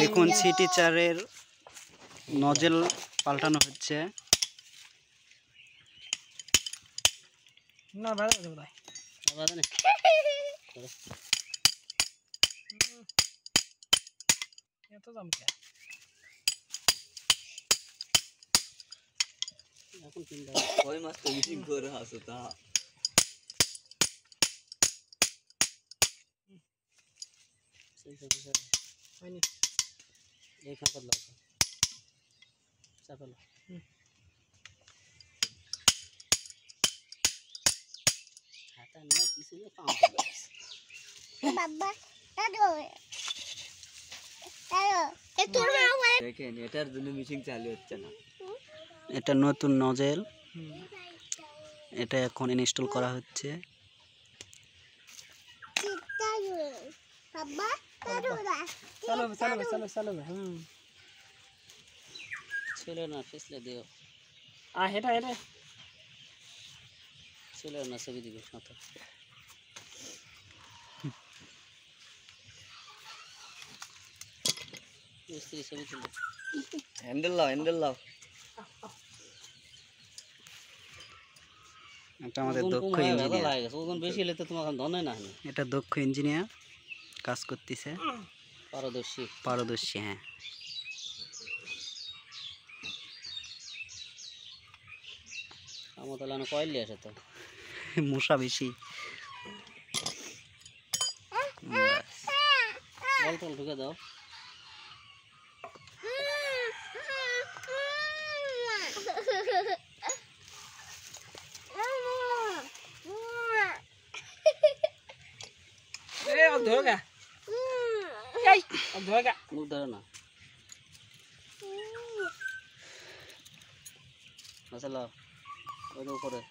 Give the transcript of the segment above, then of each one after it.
দেখুন সিটি চারের নজেল পাল্টানো হচ্ছে এখন মাস তো মিটিং করে দেখেন এটার জন্য মিশিং চালু হচ্ছে না এটা নতুন নজেল এটা এখন ইনস্টল করা হচ্ছে বাবা হ্যান্ডেল লাও হ্যান্ডেল লাও এটা আমাদের দক্ষ বেশি হলে তোমার ধনে না এটা দক্ষ ইঞ্জিনিয়ার কাজ করতেছে পারদর্শী পারদর্শী হ্যাঁ আমার তাহলে তো মশা বেশি ঢুকে দাও ধরো গা Ay! Magdalaga. Magdala na. Masa lo? Ay, na upo rin.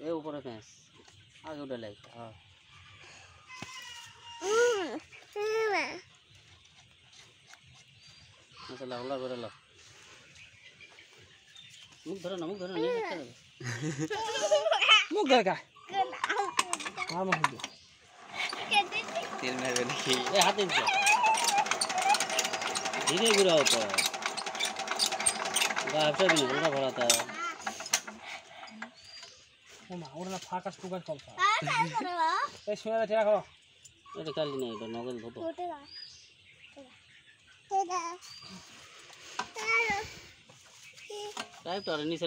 Ay, upo rin, fans. Ay, Masa lo, ula, udalo. Magdala na, magdala na. Magdala ka. তেল মেরবে নাকি ঘোড়া ঘোরাতা তো হ্যাঁ, নিচে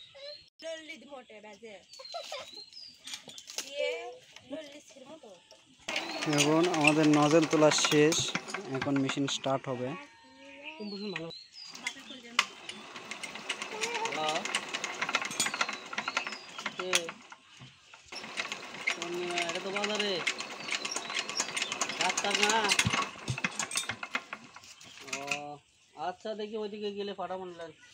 লিদ মোটে বাজে এখন আমাদের নজেল তোলা শেষ এখন মেশিন স্টার্ট হবে এটা তো না আচ্ছা দেখি ওইদিকে গেলে ফাটামন লাগে